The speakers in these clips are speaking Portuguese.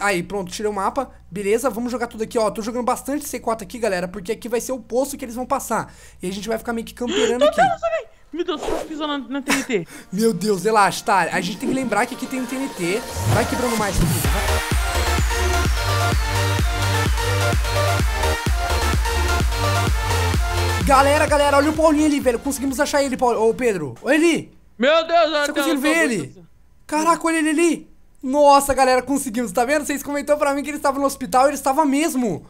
Aí, pronto, tirei o mapa. Beleza, vamos jogar tudo aqui, ó. Tô jogando bastante C4 aqui, galera, porque aqui vai ser o poço que eles vão passar. E a gente vai ficar meio que camperando aqui. Meu Deus, quase pisou na, na TNT. Meu Deus, relaxa, tá. A gente tem que lembrar que aqui tem um TNT. Vai quebrando mais aqui. Galera, galera, olha o Paulinho ali, velho. Conseguimos achar ele, Paulo. Ô, Pedro. Olha ele. Meu Deus, Você conseguiu ver ele? Caraca, olha ele ali. Nossa, galera, conseguimos, tá vendo? Vocês comentaram pra mim que ele estava no hospital, ele estava mesmo.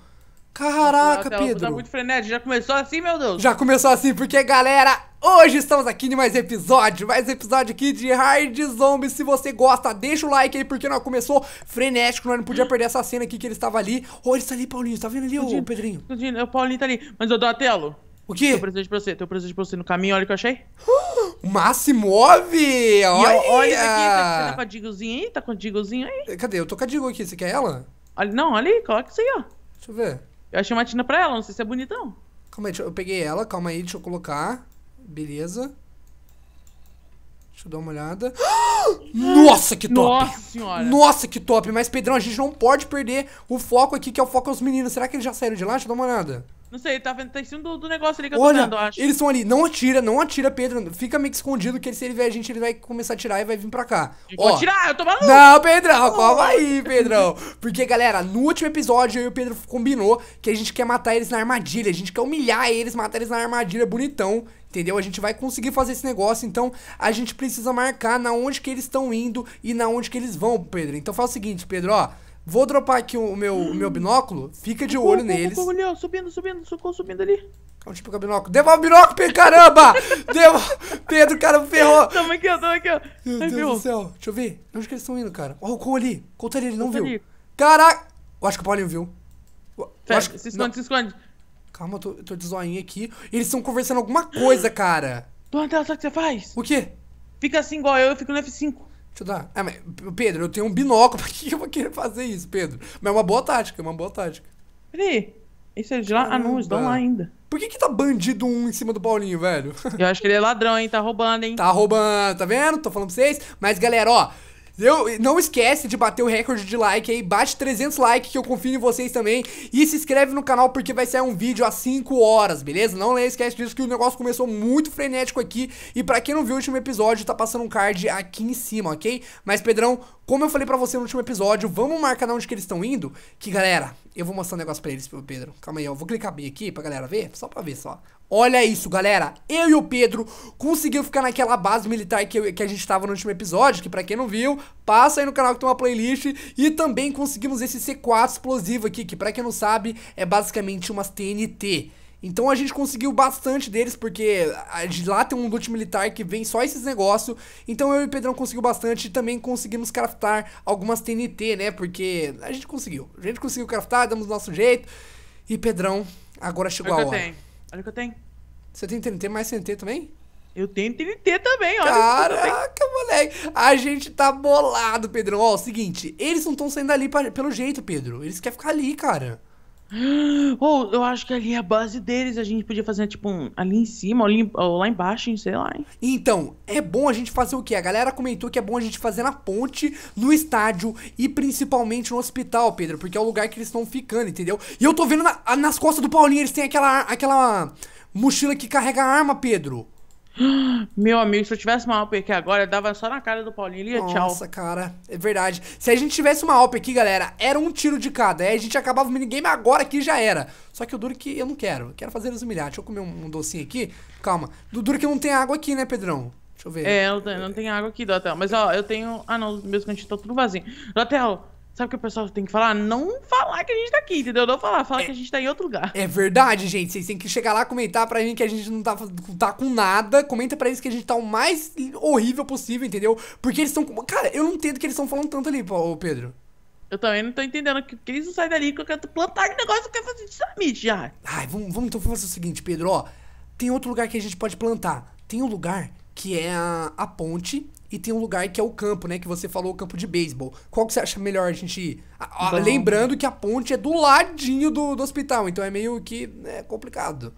Caraca, Nossa, é Pedro. Tá muito frenético. Já começou assim, meu Deus? Já começou assim, porque, galera, hoje estamos aqui em mais episódio. Mais episódio aqui de Hard Zombie. Se você gosta, deixa o like aí, porque nós começou frenético. Nós não podia perder essa cena aqui que ele estava ali. Olha, ele está ali, Paulinho. Tá vendo ali, Tudinho, ô Pedrinho? Tudinho, o Paulinho tá ali. Mas, eu dou a tela. O quê? Tem um presente pra você, tem um presente pra você no caminho, olha o que eu achei. Massimov! Olha! Olha aqui, tá você tá com a Digozinha aí? Tá com a Digozinha aí? Cadê? Eu tô com a Digo aqui, você quer ela? Olha, não, olha aí, coloca isso aí, ó. Deixa eu ver. Eu achei uma tina pra ela, não sei se é bonitão. Calma aí, eu peguei ela, calma aí, deixa eu colocar. Beleza. Deixa eu dar uma olhada. Nossa, que top! Nossa senhora! Nossa, que top! Mas, Pedrão, a gente não pode perder o foco aqui, que é o foco aos meninos. Será que eles já saíram de lá? Deixa eu dar uma olhada. Não sei, ele tá, tá em cima do, do negócio ali que Olha, eu tô vendo, acho. Eles estão ali. Não atira, não atira, Pedro. Fica meio que escondido, que se ele ver a gente, ele vai começar a atirar e vai vir pra cá. Eu Ó, vou atirar, eu tô maluco. Não, Pedrão, calma aí, Pedrão. Porque, galera, no último episódio, eu e o Pedro combinou que a gente quer matar eles na armadilha. A gente quer humilhar eles, matar eles na armadilha, bonitão entendeu? A gente vai conseguir fazer esse negócio, então a gente precisa marcar na onde que eles estão indo e na onde que eles vão, Pedro. Então faz o seguinte, Pedro, ó, Vou dropar aqui o meu, o meu binóculo. Fica de olho neles. Socorro, Leão. Subindo, subindo. Socorro, subindo ali. Calma, é tipo, o binóculo. Devolve o binóculo, Pedro. Caramba! Devolve. Pedro, cara, ferrou. Tamo aqui, ó. Tamo aqui, ó. Meu Deus ferrou. do céu. Deixa eu ver. Onde que eles estão indo, cara? Ó, o Cole ali. Cole tá ali, ele não tá viu. Caraca. Eu acho que o Paulinho viu. Fé, acho... Se esconde, não. se esconde. Calma, eu tô, tô de zoinha aqui. Eles estão conversando alguma coisa, cara. Dona Tela, sabe o que você faz? O quê? Fica assim igual eu, eu fico no F5. Deixa eu dar. Ah, mas, Pedro, eu tenho um binóculo. Por que eu vou querer fazer isso, Pedro? Mas é uma boa tática, é uma boa tática. Peraí. Isso é de lá? Caramba. Ah, não, eles estão lá ainda. Por que que tá bandido um em cima do Paulinho, velho? Eu acho que ele é ladrão, hein? Tá roubando, hein? Tá roubando, tá vendo? Tô falando pra vocês. Mas, galera, ó. Eu, não esquece de bater o recorde de like aí, bate 300 likes que eu confio em vocês também. E se inscreve no canal porque vai sair um vídeo às 5 horas, beleza? Não esquece disso que o negócio começou muito frenético aqui. E pra quem não viu o último episódio, tá passando um card aqui em cima, ok? Mas Pedrão, como eu falei pra você no último episódio, vamos marcar onde que eles estão indo, que galera, eu vou mostrar um negócio pra eles, Pedro. Calma aí, eu vou clicar bem aqui pra galera ver, só pra ver só. Olha isso, galera, eu e o Pedro conseguiu ficar naquela base militar que, eu, que a gente tava no último episódio, que pra quem não viu, passa aí no canal que tem uma playlist, e também conseguimos esse C4 explosivo aqui, que pra quem não sabe, é basicamente umas TNT. Então a gente conseguiu bastante deles, porque de lá tem um loot militar que vem só esses negócios. Então eu e o Pedrão conseguiu bastante e também conseguimos craftar algumas TNT, né? Porque a gente conseguiu. A gente conseguiu craftar, damos nosso jeito. E Pedrão, agora chegou olha a hora. Tenho. Olha o que eu tenho. Você tem TNT mais TNT também? Eu tenho TNT também, olha. Caraca, moleque. A gente tá bolado, Pedrão. Ó, é o seguinte, eles não estão saindo ali pra, pelo jeito, Pedro. Eles querem ficar ali, cara. Ou oh, eu acho que ali é a base deles. A gente podia fazer, tipo, um, ali em cima, ou, ali, ou lá embaixo, sei lá. Hein? Então, é bom a gente fazer o quê? A galera comentou que é bom a gente fazer na ponte, no estádio e principalmente no hospital, Pedro, porque é o lugar que eles estão ficando, entendeu? E eu tô vendo na, nas costas do Paulinho, eles têm aquela. aquela mochila que carrega arma, Pedro. Meu amigo, se eu tivesse uma Alp aqui agora, dava só na cara do Paulinho e ia Nossa, tchau. Nossa, cara, é verdade. Se a gente tivesse uma Alp aqui, galera, era um tiro de cada. Aí a gente acabava o minigame agora aqui já era. Só que o duro é que eu não quero. quero fazer eles humilhar. Deixa eu comer um, um docinho aqui. Calma. Do duro que não tem água aqui, né, Pedrão? Deixa eu ver. É, não tem, não água aqui, Dotel. Mas ó, eu tenho. Ah, não, meus cantinhos estão tá tudo vazio. Dotel, Sabe o que o pessoal tem que falar? Não falar que a gente tá aqui, entendeu? Não falar, falar é, que a gente tá em outro lugar. É verdade, gente. Vocês têm que chegar lá comentar pra mim que a gente não tá, tá com nada. Comenta pra eles que a gente tá o mais horrível possível, entendeu? Porque eles estão. Cara, eu não entendo o que eles estão falando tanto ali, Pedro. Eu também não tô entendendo que, que eles não saem dali, que eu quero plantar um negócio que eu quero fazer dinamite já. Ai, vamos, vamos então fazer o seguinte, Pedro, ó. Tem outro lugar que a gente pode plantar. Tem um lugar que é a, a ponte e tem um lugar que é o campo, né? Que você falou, o campo de beisebol. Qual que você acha melhor a gente ir? A, a, lembrando que a ponte é do ladinho do, do hospital, então é meio que né, complicado.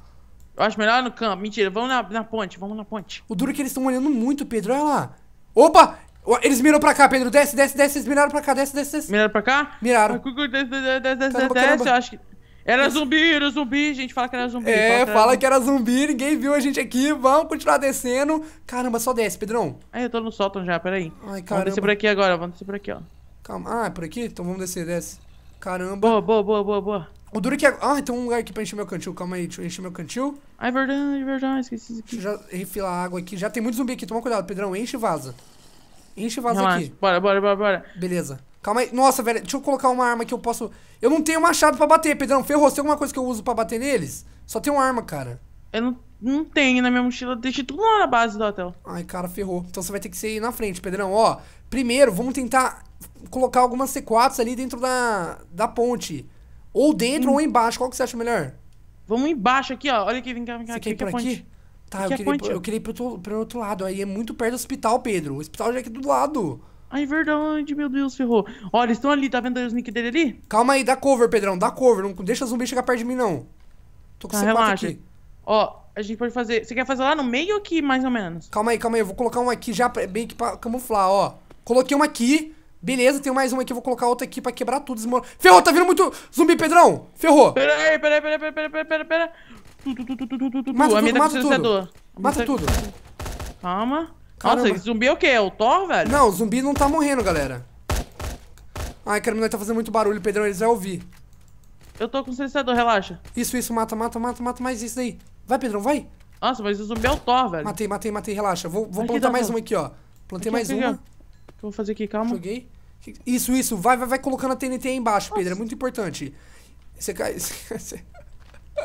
Eu acho melhor no campo. Mentira, vamos na, na ponte, vamos na ponte. O duro é que eles estão olhando muito, Pedro. Olha lá. Opa! Eles miram pra cá, Pedro. Desce, desce, desce. Eles miraram pra cá, desce, desce, desce. Miraram pra cá? Miraram. Desce, desce, desce, desce. Eu acho que. Era zumbi, era zumbi, gente fala que era zumbi. É, fala que era, que era zumbi, ninguém viu a gente aqui, vamos continuar descendo. Caramba, só desce, Pedrão. Aí ah, eu tô no sótão já, peraí. Ai, caramba. Vamos descer por aqui agora, vamos descer por aqui, ó. Calma, ah, é por aqui? Então vamos descer, desce. Caramba. Boa, boa, boa, boa, boa. O duro é que é... Ah, tem um lugar aqui pra encher meu cantil, calma aí, deixa eu encher meu cantil. Ah, é verdade, é verdade, esqueci isso aqui. Deixa eu já refilar a água aqui, já tem muito zumbi aqui, toma cuidado, Pedrão, enche e vaza. Enche e vaza Relaxa. aqui. Bora, bora, bora, bora. Beleza. Calma aí. Nossa, velho. Deixa eu colocar uma arma que eu posso... Eu não tenho machado pra bater, Pedrão. Ferrou. Você tem alguma coisa que eu uso pra bater neles? Só tem uma arma, cara. Eu não, não tenho na minha mochila. Deixei tudo lá na base do hotel. Ai, cara, ferrou. Então você vai ter que ser na frente, Pedrão. Ó, primeiro, vamos tentar colocar algumas C4s ali dentro da, da ponte. Ou dentro hum. ou embaixo. Qual que você acha melhor? Vamos embaixo aqui, ó. Olha aqui, vem cá, vem cá. Você quer ir por é aqui? Tá, aqui eu, é queria, ponte, eu queria ir pro, pro outro lado. Aí é muito perto do hospital, Pedro. O hospital já é aqui do lado. Ai, verdade, meu Deus, ferrou. Olha, eles estão ali, tá vendo o nick dele ali? Calma aí, dá cover, Pedrão, dá cover. Não deixa o zumbi chegar perto de mim, não. Tô com tá, c aqui. Ó, a gente pode fazer... Você quer fazer lá no meio ou aqui, mais ou menos? Calma aí, calma aí. Eu vou colocar um aqui já bem que pra camuflar, ó. Coloquei uma aqui. Beleza, tem mais uma aqui, vou colocar outra aqui pra quebrar tudo, desmoronar. Ferrou, tá vindo muito zumbi, Pedrão! Ferrou! Pera aí, pera aí, pera aí, pera aí, pera aí, pera aí, pera aí. Tá mata tudo, mata tudo. Mata tudo. Calma. Caramba. Nossa, zumbi é o quê? É o Thor, velho? Não, o zumbi não tá morrendo, galera. Ai, Carmina tá fazendo muito barulho, Pedrão, eles vão ouvir. Eu tô com o silenciador, relaxa. Isso, isso, mata, mata, mata, mata mais isso daí. Vai, Pedrão, vai. Nossa, mas o zumbi é o Thor, velho. Matei, matei, matei, relaxa. Vou, vou plantar tá mais um aqui, ó. Plantei aqui, mais um uma. O que eu vou fazer aqui? Calma. Joguei. Isso, isso. Vai, vai, vai colocando a TNT aí embaixo, Nossa. Pedro. É muito importante. Você cai...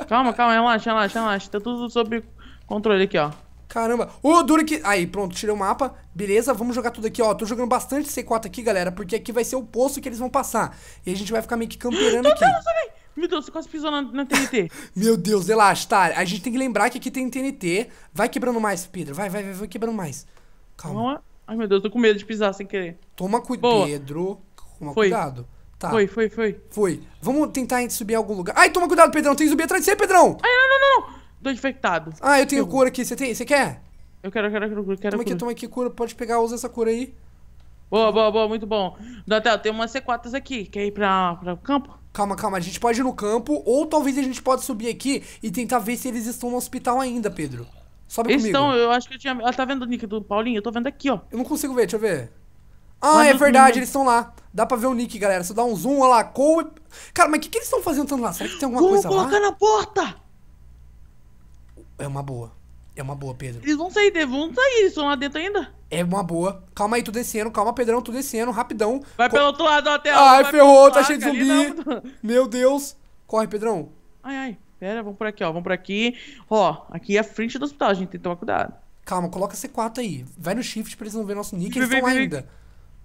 Calma, calma, relaxa, relaxa, relaxa. Tá tudo sob controle aqui, ó. Caramba. Ô, duro que... Aí, pronto, tirei o mapa. Beleza, vamos jogar tudo aqui, ó. Tô jogando bastante C4 aqui, galera, porque aqui vai ser o poço que eles vão passar. E a gente vai ficar meio que camperando aqui. Meu Deus, você quase pisou na, na TNT. Meu Deus, relaxa, tá. A gente tem que lembrar que aqui tem TNT. Vai quebrando mais, Pedro. Vai, vai, vai, vai quebrando mais. Calma. Não, ai, meu Deus, tô com medo de pisar sem querer. Toma cuidado, Pedro. Toma foi. cuidado. Tá. Foi, foi, foi. Foi. Vamos tentar subir em algum lugar. Ai, toma cuidado, Pedrão. Tem zumbi atrás de você, Pedrão. Ai, não, não, não. Tô infectado. Ah, eu tenho cura aqui. Você tem? Você quer? Eu quero, eu quero, eu quero, eu quero. Toma aqui, toma aqui cura. Pode pegar, usa essa cura aí. Boa, boa, boa, muito bom. Natal, tem umas C4 aqui. Quer ir pra, pra campo? Calma, calma, a gente pode ir no campo, ou talvez a gente pode subir aqui e tentar ver se eles estão no hospital ainda, Pedro. Sobe eles comigo. Estão, eu acho que eu tinha. Ela tá vendo o nick do Paulinho? Eu tô vendo aqui, ó. Eu não consigo ver, deixa eu ver. Ah, é verdade, né? eles estão lá. Dá pra ver o nick, galera. Se eu dar um zoom, olha lá, Cole. Cara, mas o que, que eles estão fazendo tanto lá? Será que tem alguma coisa lá? Vamos colocar na porta! É uma boa. É uma boa, Pedro. Eles vão sair, vão sair, eles estão lá dentro ainda. É uma boa. Calma aí, tu descendo. Calma, Pedrão, tu descendo, rapidão. Vai Co pelo outro lado até Ai, ferrou, tá cheio de zumbi. Não. Meu Deus. Corre, Pedrão. Ai, ai. Pera, vamos por aqui, ó. Vamos por aqui. Ó, aqui é a frente do hospital, a gente tem que tomar cuidado. Calma, coloca C4 aí. Vai no shift pra eles não verem nosso nick, eles estão ainda.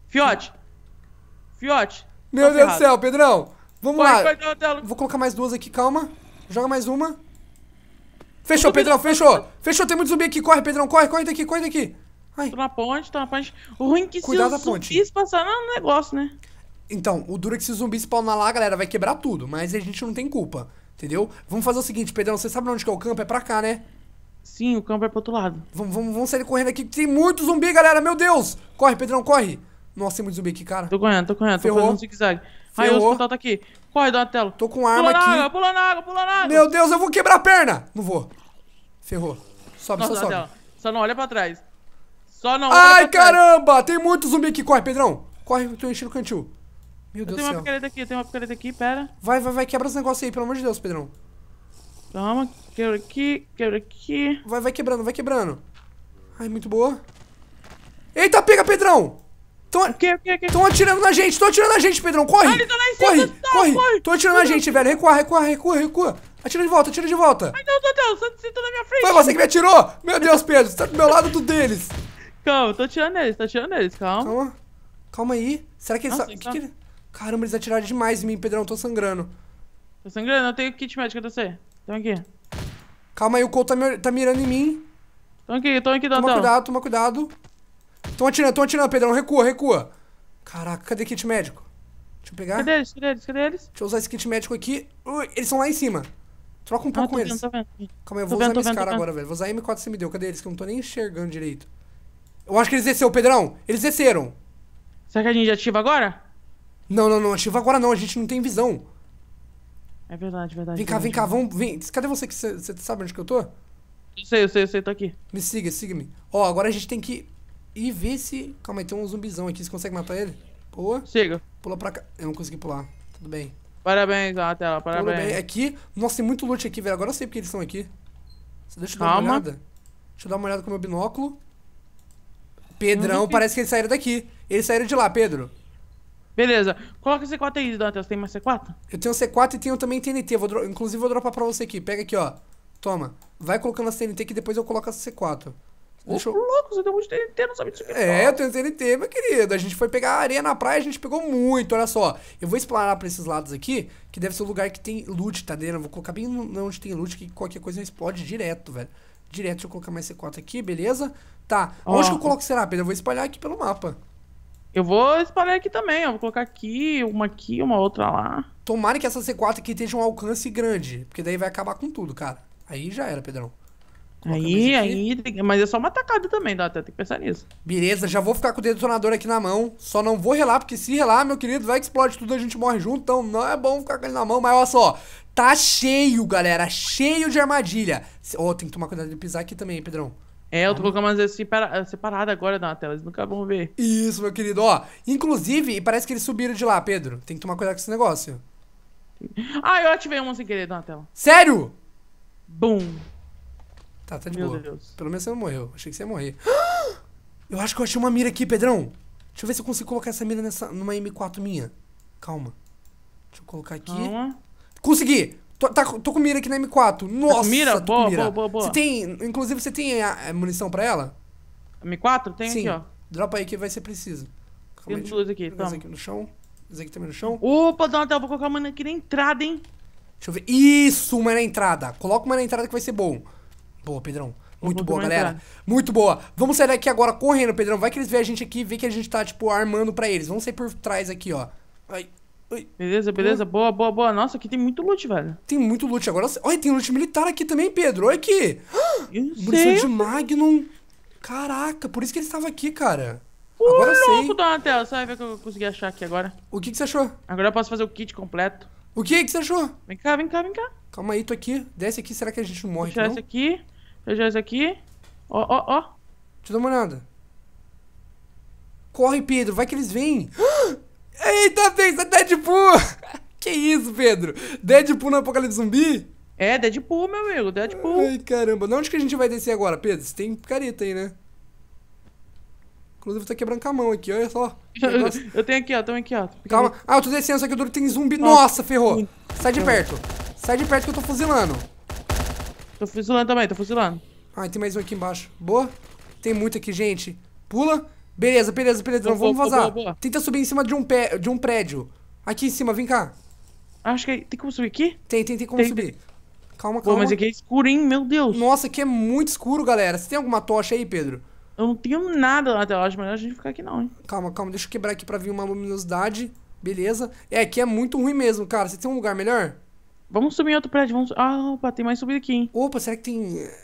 Fiote. Fiote. Meu tá Deus do céu, Pedrão. Vamos Corre, lá. Vou colocar mais duas aqui, calma. Joga mais uma. Fechou, Pedrão, fechou. Fechou, tem muito zumbi aqui. Corre, Pedrão, corre, corre daqui, corre daqui. Ai. Tô na ponte, tô na ponte. O ruim é que Cuidado se os zumbis passar no é negócio, né? Então, o duro é que se o zumbi spawnar lá, galera, vai quebrar tudo. Mas a gente não tem culpa, entendeu? Vamos fazer o seguinte, Pedrão, você sabe onde que é o campo? É pra cá, né? Sim, o campo é pro outro lado. Vamos, vamos, vamos sair correndo aqui. que Tem muito zumbi, galera, meu Deus! Corre, Pedrão, corre! Nossa, tem muito zumbi aqui, cara. Tô correndo, tô correndo, Ferrou. tô fazendo um zigue-zague. Ai, o hospital tá aqui. Corre Donatello, Tô com arma pula aqui. Na água, pula na água, pula na água. Meu Deus, eu vou quebrar a perna. Não vou. Ferrou. Sobe, Nossa, só sobe. Só não olha pra trás. Só não Ai, caramba! Trás. Tem muito zumbi aqui. Corre, Pedrão. Corre, eu tô enchendo o cantil. Meu Deus do céu. Tem uma picareta aqui, eu tenho uma picareta aqui, pera. Vai, vai, vai. Quebra esse negócio aí, pelo amor de Deus, Pedrão. Toma, Quebra aqui, quebra aqui. Vai, vai quebrando, vai quebrando. Ai, muito boa. Eita, pega, Pedrão! Tão, atirando na gente, estão atirando na gente, Pedrão. Corre! Ah, tá cima, corre, tá, corre, corre! Estão atirando na gente, velho. Recua, recua, recua, recua. Atira de volta, atira de volta. Ai, Deus, você tá na minha frente. Foi você que me atirou. Meu Deus, Pedro, você tá do meu lado do deles. Calma, eu tô atirando eles, tô atirando neles. calma. Calma, calma aí. Será que eles... Nossa, que que... Caramba, eles atiraram demais em mim, Pedrão, tô sangrando. Tô sangrando, eu tenho kit médico pra você. Toma aqui. Calma aí, o Cole tá, me... tá mirando em mim. Toma aqui, tô aqui, Dantão. Toma cuidado, toma cuidado. Tão atirando, tão atirando, Pedrão. Recua, recua. Caraca, cadê kit médico? Deixa eu pegar. Cadê eles? Cadê eles? Cadê eles? Deixa eu usar esse kit médico aqui. Ui, eles são lá em cima. Troca um pouco com vendo, eles. Calma aí, eu vou tô usar esse cara agora, velho. Vou usar a M4 que você me deu. Cadê eles? Que eu não tô nem enxergando direito. Eu acho que eles desceram, Pedrão. Eles desceram. Será que a gente ativa agora? Não, não, não. Ativa agora não. A gente não tem visão. É verdade, verdade. Vem cá, verdade. vem cá. Vamos, vem. Cadê você? que Você sabe onde que eu tô? Eu sei, eu sei, eu sei. Tô aqui. Me siga, siga-me. Ó, agora a gente tem que e se Calma aí, tem um zumbizão aqui. Você consegue matar ele? Boa. Chega. Pula pra cá. Eu não consegui pular. Tudo bem. Parabéns, Atela, parabéns. Tudo bem. Aqui. Nossa, tem muito loot aqui, velho. Agora eu sei porque eles estão aqui. Você deixa eu Calma. dar uma olhada. Deixa eu dar uma olhada com o meu binóculo. Pedrão, parece que eles saíram daqui. Eles saíram de lá, Pedro. Beleza. Coloca C4 aí, Você Tem mais C4? Eu tenho C4 e tenho também TNT. Vou Inclusive, vou dropar pra você aqui. Pega aqui, ó. Toma. Vai colocando as TNT que depois eu coloco a C4. Deixa eu... louco, você é, tem muito TNT, não sabe disso. É, eu tenho TNT, meu querido. A gente foi pegar areia na praia, a gente pegou muito, olha só. Eu vou explorar pra esses lados aqui, que deve ser um lugar que tem loot, tá dentro? Eu vou colocar bem onde tem loot, que qualquer coisa explode direto, velho. Direto, deixa eu colocar mais C4 aqui, beleza? Tá, oh, onde que eu coloco será, Pedro? Eu vou espalhar aqui pelo mapa. Eu vou espalhar aqui também, ó vou colocar aqui, uma aqui, uma outra lá. Tomara que essa C4 aqui tenha um alcance grande, porque daí vai acabar com tudo, cara. Aí já era, Pedrão. Aí, aí, mas é só uma atacada também, dá até tem que pensar nisso. Beleza, já vou ficar com o detonador aqui na mão. Só não vou relar, porque se relar, meu querido, vai que explode tudo, a gente morre junto. Então não é bom ficar com ele na mão. Mas olha só, tá cheio, galera, cheio de armadilha. Ô, oh, tem que tomar cuidado de pisar aqui também, hein, Pedrão. É, eu tô colocando umas assim separado agora na tela, eles nunca vão ver. Isso, meu querido, ó. Inclusive, parece que eles subiram de lá, Pedro. Tem que tomar cuidado com esse negócio. Ah, eu ativei uma sem querer na tela. Sério? Bum. Tá, tá de Meu boa. Deus. Pelo menos você não morreu. Achei que você ia morrer. Eu acho que eu achei uma mira aqui, Pedrão. Deixa eu ver se eu consigo colocar essa mira nessa, numa M4 minha. Calma. Deixa eu colocar aqui. Calma. Consegui! Tô, tá, tô com mira aqui na M4. Tá Nossa, tá mira? Boa, mira. boa, boa, boa. Você tem, inclusive, você tem a, a munição pra ela? M4? Tem Sim. aqui, ó. Dropa aí que vai ser preciso. Calma tem luz aqui, tá aqui no chão. Esse aqui também no chão. Opa, Donatel, vou colocar uma aqui na entrada, hein? Deixa eu ver. Isso, uma na entrada. Coloca uma na entrada que vai ser bom. Boa, Pedrão. Muito boa, galera. Muito boa. Vamos sair daqui agora correndo, Pedrão. Vai que eles veem a gente aqui e que a gente tá, tipo, armando pra eles. Vamos sair por trás aqui, ó. Ai. Ai. Beleza, beleza. Hum. Boa, boa, boa. Nossa, aqui tem muito loot, velho. Tem muito loot agora. Olha, tem loot militar aqui também, Pedro. Olha aqui. Munição de Magnum. Caraca, por isso que ele estava aqui, cara. Pô, agora eu louco, sei. Donatello Tela. Sabe ver o que eu consegui achar aqui agora. O que, que você achou? Agora eu posso fazer o kit completo. O que, que você achou? Vem cá, vem cá, vem cá. Calma aí, tô aqui. Desce aqui, será que a gente não morre? Deixa aqui, Desce aqui. Veja isso aqui. Ó, ó, ó. Deixa eu dar uma olhada. Corre, Pedro. Vai que eles vêm. Eita, pensa é Deadpool. que isso, Pedro? Deadpool no Apocalipse Zumbi? É, Deadpool, meu amigo. Deadpool. Ai, caramba. De onde que a gente vai descer agora, Pedro? Você tem picareta aí, né? Inclusive, tá quebrando com a mão aqui, olha só. eu tenho aqui, ó, tenho aqui, ó. Calma. Ah, eu tô descendo, só que o duro tem zumbi. Nossa, ferrou. Sai de perto. Sai de perto que eu tô fuzilando. Tô fuzilando também, tô fuzilando. Ah, tem mais um aqui embaixo. Boa. Tem muito aqui, gente. Pula. Beleza, beleza, beleza. Boa, vamos boa, vazar. Boa, Tenta subir em cima de um, pé, de um prédio. Aqui em cima, vem cá. Acho que é- tem como subir aqui? Tem, tem, tem como tem, subir. Tem. Calma, calma. Pô, mas aqui é escuro, hein? Meu Deus. Nossa, aqui é muito escuro, galera. Você tem alguma tocha aí, Pedro? Eu não tenho nada na tela. Acho melhor a gente ficar aqui não, hein? Calma, calma. Deixa eu quebrar aqui pra vir uma luminosidade. Beleza. É, aqui é muito ruim mesmo, cara. Você tem um lugar melhor? Vamos subir em outro prédio. Vamos... Ah, opa, tem mais subida aqui, hein? Opa, será que tem eh,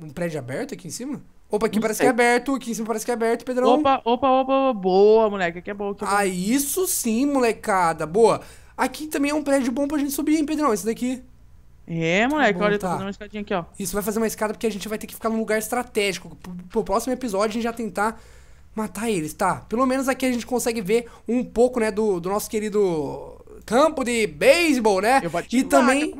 um prédio aberto aqui em cima? Opa, aqui não parece sei. que é aberto, aqui em cima parece que é aberto, Pedrão. Opa, opa, opa, boa, moleque, aqui é bom. Aqui é Ah, isso sim, molecada, boa. Aqui também é um prédio bom pra gente subir, hein, Pedrão, esse daqui. É, tá moleque, tá bom, olha, tá. tô fazendo uma escadinha aqui, ó. Isso, vai fazer uma escada porque a gente vai ter que ficar num lugar estratégico. Pro, pro próximo episódio a gente já tentar matar eles, tá? Pelo menos aqui a gente consegue ver um pouco, né, do, do nosso querido campo de beisebol, né? Eu vou e matar, também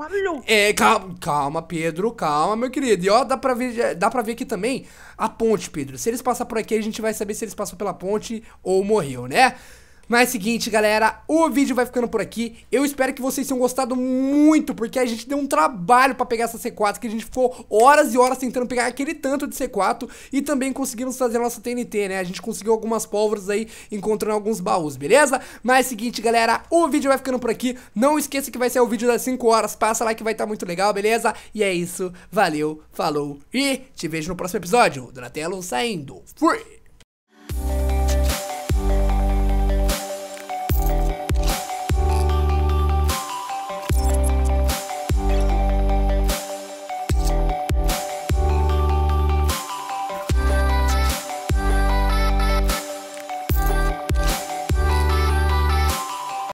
é, calma, calma, Pedro, calma, meu querido. E ó, dá pra ver, dá para ver aqui também a ponte, Pedro. Se eles passar por aqui, a gente vai saber se eles passam pela ponte ou morreu, né? Mas é o seguinte, galera, o vídeo vai ficando por aqui. Eu espero que vocês tenham gostado muito, porque a gente deu um trabalho pra pegar essa C4, que a gente ficou horas e horas tentando pegar aquele tanto de C4 e também conseguimos fazer a nossa TNT, né? A gente conseguiu algumas pólvoras aí, encontrando alguns baús, beleza? Mas é o seguinte, galera, o vídeo vai ficando por aqui. Não esqueça que vai ser o vídeo das 5 horas. Passa lá que vai estar tá muito legal, beleza? E é isso. Valeu, falou e te vejo no próximo episódio. Donatello saindo. Fui!